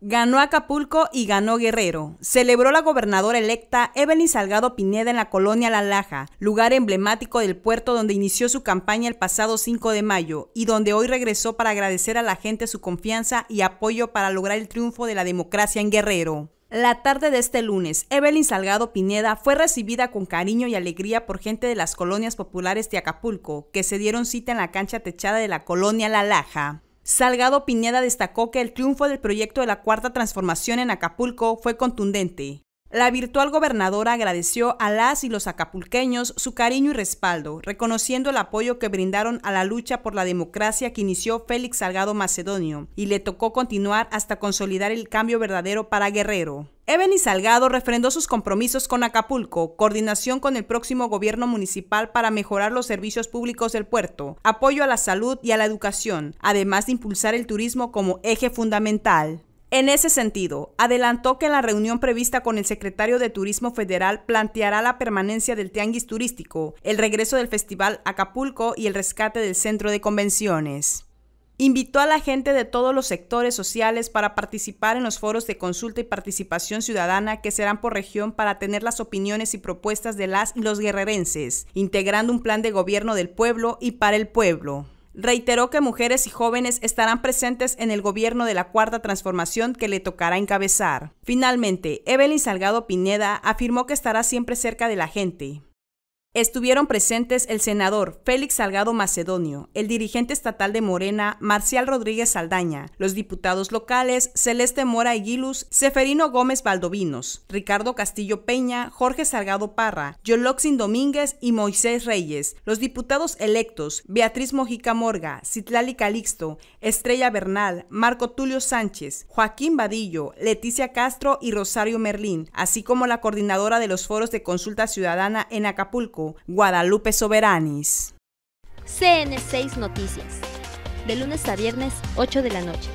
Ganó Acapulco y ganó Guerrero. Celebró la gobernadora electa Evelyn Salgado Pineda en la colonia La Laja, lugar emblemático del puerto donde inició su campaña el pasado 5 de mayo y donde hoy regresó para agradecer a la gente su confianza y apoyo para lograr el triunfo de la democracia en Guerrero. La tarde de este lunes, Evelyn Salgado Pineda fue recibida con cariño y alegría por gente de las colonias populares de Acapulco, que se dieron cita en la cancha techada de la colonia La Laja. Salgado Piñeda destacó que el triunfo del proyecto de la Cuarta Transformación en Acapulco fue contundente. La virtual gobernadora agradeció a las y los acapulqueños su cariño y respaldo, reconociendo el apoyo que brindaron a la lucha por la democracia que inició Félix Salgado Macedonio, y le tocó continuar hasta consolidar el cambio verdadero para Guerrero y Salgado refrendó sus compromisos con Acapulco, coordinación con el próximo gobierno municipal para mejorar los servicios públicos del puerto, apoyo a la salud y a la educación, además de impulsar el turismo como eje fundamental. En ese sentido, adelantó que en la reunión prevista con el secretario de Turismo Federal planteará la permanencia del tianguis turístico, el regreso del Festival Acapulco y el rescate del centro de convenciones. Invitó a la gente de todos los sectores sociales para participar en los foros de consulta y participación ciudadana que serán por región para tener las opiniones y propuestas de las y los guerrerenses, integrando un plan de gobierno del pueblo y para el pueblo. Reiteró que mujeres y jóvenes estarán presentes en el gobierno de la cuarta transformación que le tocará encabezar. Finalmente, Evelyn Salgado Pineda afirmó que estará siempre cerca de la gente, Estuvieron presentes el senador Félix Salgado Macedonio, el dirigente estatal de Morena, Marcial Rodríguez Saldaña, los diputados locales Celeste Mora Aguilus, Seferino Gómez Valdovinos, Ricardo Castillo Peña, Jorge Salgado Parra, Yoloxin Domínguez y Moisés Reyes, los diputados electos Beatriz Mojica Morga, Citlali Calixto, Estrella Bernal, Marco Tulio Sánchez, Joaquín Vadillo, Leticia Castro y Rosario Merlín, así como la coordinadora de los foros de consulta ciudadana en Acapulco, Guadalupe Soberanis. CN6 Noticias, de lunes a viernes, 8 de la noche.